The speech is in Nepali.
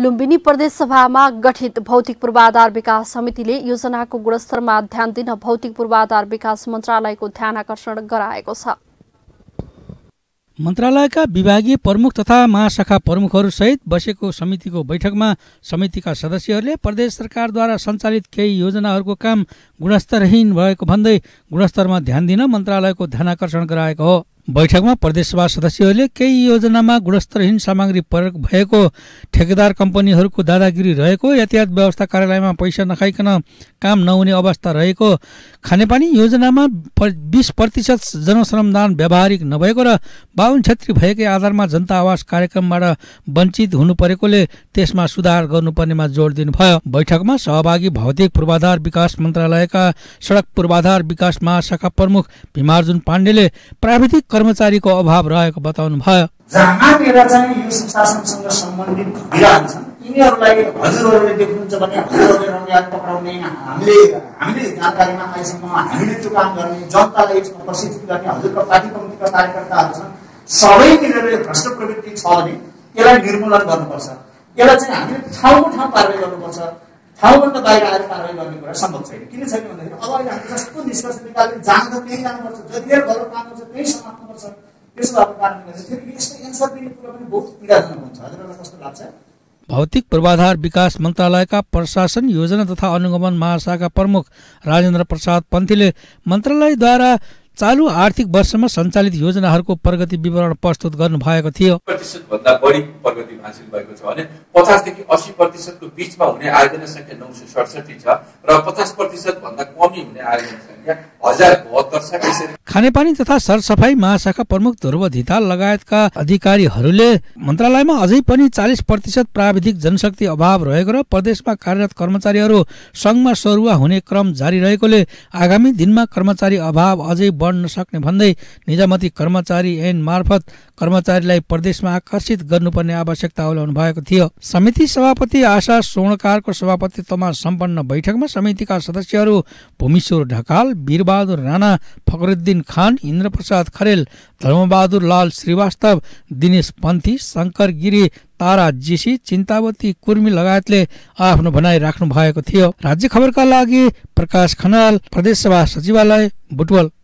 लुम्बिनी प्रदेश सभामा गठित भौतिक पूर्वाधार विकास समितिले योजनाको गुणस्तरमा ध्यान दिन भौतिक पूर्वाधार विकास मन्त्रालयको ध्यान आकर्षण गराएको छ मन्त्रालयका विभागीय प्रमुख तथा महाशाखा प्रमुखहरूसहित बसेको समितिको बैठकमा समितिका सदस्यहरूले प्रदेश सरकारद्वारा सञ्चालित केही योजनाहरूको काम गुणस्तरहीन भएको भन्दै गुणस्तरमा ध्यान दिन मन्त्रालयको ध्यानाकर्षण गराएको हो बैठकमा प्रदेशसभा सदस्यहरूले केही योजनामा गुणस्तरहीन सामग्री प्रयोग भएको ठेकेदार कम्पनीहरूको दादागिरी रहेको यातायात व्यवस्था कार्यालयमा पैसा नखाइकन काम नहुने अवस्था रहेको खानेपानी योजनामा बिस प्रतिशत जनश्रमदान व्यावहारिक नभएको र बाहुन क्षेत्री भएकै आधारमा जनता आवास कार्यक्रमबाट वञ्चित हुनु परेकोले त्यसमा सुधार गर्नुपर्नेमा जोड दिनुभयो बैठकमा सहभागी भौतिक पूर्वाधार विकास मन्त्रालयका सडक पूर्वाधार विकास महाशाखा प्रमुख भीमार्जुन पाण्डेले प्राविधिक कर्मचारीको अभाव रहेको बताउनुभयो जहाँनिर चाहिँ यो सुशासनसँग सम्बन्धित भइरहन्छन् छन् यिनीहरूलाई हजुरहरूले देख्नुहुन्छ भने हजुरहरूले रङ्गाल पक्राउने हामीले हामीले जानकारीमा अहिलेसम्म हामीले त्यो काम गर्ने जनतालाई यसमा प्रशिक्षित गर्ने हजुरका पार्टी कमिटीका कार्यकर्ताहरू छन् सबै मिलेर भ्रष्ट प्रवृत्ति छ भने यसलाई निर्मूलन गर्नुपर्छ यसलाई चाहिँ हामीले ठाउँको ठाउँ कारवाही गर्नुपर्छ ठाउँभन्दा बाहिर आएर कारवाही गर्ने कुरा सम्भव छैन किन छैन भन्दाखेरि अब अहिले हामी जस्तो निष्कर्ष निकाल्ने जान त त्यही जानुपर्छ जति धेरै काम गर्छ त्यही त्यसो भएको कारणले गर्दा फेरि यसको एन्सर दिने कुरा पनि बहुत पीडाजनक हुन्छ हजुरहरूलाई कस्तो लाग्छ भौतिक पूर्वाधार विकास मन्त्रालयका प्रशासन योजना तथा अनुगमन महाशाखा प्रमुख राजेन्द्र प्रसाद पन्थीले मन्त्रालयद्वारा चालु आर्थिक वर्षमा सञ्चालित योजनाहरूको प्रगति विवरण प्रस्तुत गर्नु भएको थियो प्रतिशतभन्दा बढी प्रगति हासिल भएको छ भने पचासदेखि अस्सी प्रतिशतको बिचमा हुने आयोजना सङ्ख्या नौ सय सडसठी छ र पचास प्रतिशत भन्दा कमी हुने आयोजना सङ्ख्या हजार खानेपानी तथा सरसफाई महाशाखा प्रमुख ध्रुव धिताल लगायतका अधिकारीहरूले मन्त्रालयमा अझै पनि चालिस प्रतिशत प्राविधिक जनशक्ति अभाव रहेको र प्रदेशमा कार्यरत कर्मचारीहरू सङ्घमा सरुवा हुने क्रम जारी रहेकोले आगामी दिनमा कर्मचारी अभाव अझै बढ्न सक्ने भन्दै निजामती कर्मचारी ऐन मार्फत कर्मचारीलाई प्रदेशमा आकर्षित गर्नुपर्ने आवश्यकता औलाउनु भएको थियो समिति सभापति आशा सोणकारको सभापतित्वमा सम्पन्न बैठकमा समितिका सदस्यहरू भूमिश्वर ढकाल वीरबहादुर राणा फकरुद्दिन खान इन्द्रप्रसाद खरेल धर्मबहादुर लाल श्रीवास्तव दिनेश पन्थी शङ्कर गिरी तारा जीसी चिन्तावती कुर्मी लगायतले आफ्नो भनाइ राख्नु भएको थियो राज्य खबरका लागि प्रकाश खनाल प्रदेश सभा सचिवालय बुटवल